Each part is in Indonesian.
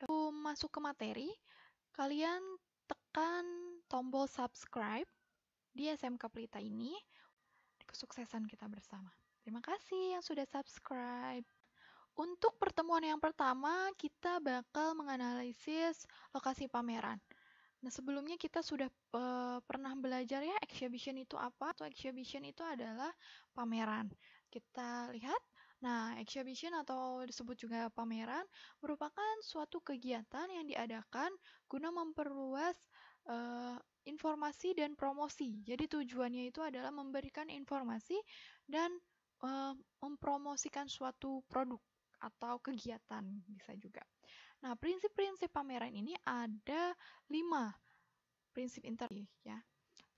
Aku masuk ke materi, kalian tekan tombol subscribe di SMK Pelita ini. Kesuksesan kita bersama. Terima kasih yang sudah subscribe. Untuk pertemuan yang pertama, kita bakal menganalisis lokasi pameran. Nah, sebelumnya kita sudah eh, pernah belajar ya exhibition itu apa? Atau exhibition itu adalah pameran. Kita lihat Nah, exhibition atau disebut juga pameran merupakan suatu kegiatan yang diadakan guna memperluas uh, informasi dan promosi. Jadi tujuannya itu adalah memberikan informasi dan uh, mempromosikan suatu produk atau kegiatan bisa juga. Nah, prinsip-prinsip pameran ini ada lima prinsip inti ya.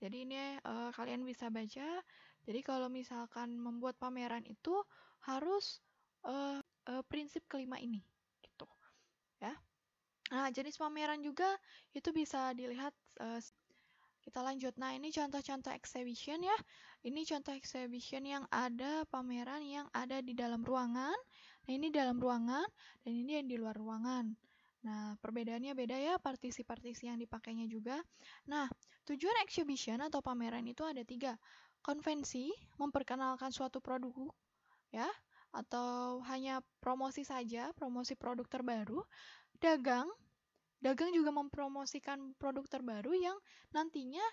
Jadi ini uh, kalian bisa baca jadi kalau misalkan membuat pameran itu harus uh, uh, prinsip kelima ini gitu ya. Nah, jenis pameran juga itu bisa dilihat uh, kita lanjut. Nah, ini contoh-contoh exhibition ya. Ini contoh exhibition yang ada pameran yang ada di dalam ruangan. Nah, ini dalam ruangan dan ini yang di luar ruangan. Nah, perbedaannya beda ya partisi-partisi yang dipakainya juga. Nah, tujuan exhibition atau pameran itu ada tiga konvensi memperkenalkan suatu produk ya atau hanya promosi saja, promosi produk terbaru, dagang dagang juga mempromosikan produk terbaru yang nantinya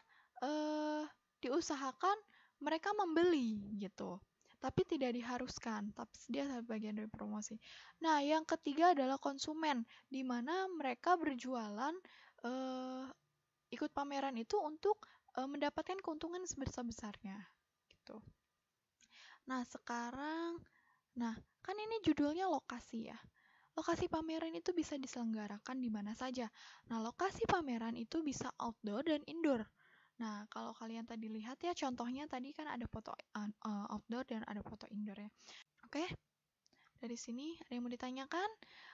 eh, diusahakan mereka membeli gitu. Tapi tidak diharuskan, tapi dia bagian dari promosi. Nah, yang ketiga adalah konsumen, di mana mereka berjualan eh, ikut pameran itu untuk uh, mendapatkan keuntungan sebesar-besarnya gitu. Nah, sekarang nah, kan ini judulnya lokasi ya. Lokasi pameran itu bisa diselenggarakan di mana saja. Nah, lokasi pameran itu bisa outdoor dan indoor. Nah, kalau kalian tadi lihat ya contohnya tadi kan ada foto eh, outdoor dan ada foto indoor ya. Oke. Okay? Dari sini ada yang mau ditanyakan?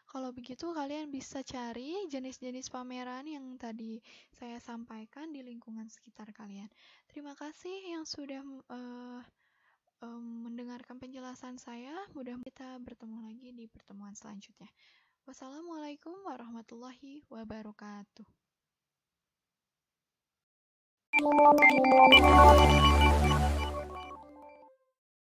Kalau begitu kalian bisa cari jenis-jenis pameran yang tadi saya sampaikan di lingkungan sekitar kalian. Terima kasih yang sudah uh, um, mendengarkan penjelasan saya. Mudah kita bertemu lagi di pertemuan selanjutnya. Wassalamualaikum warahmatullahi wabarakatuh.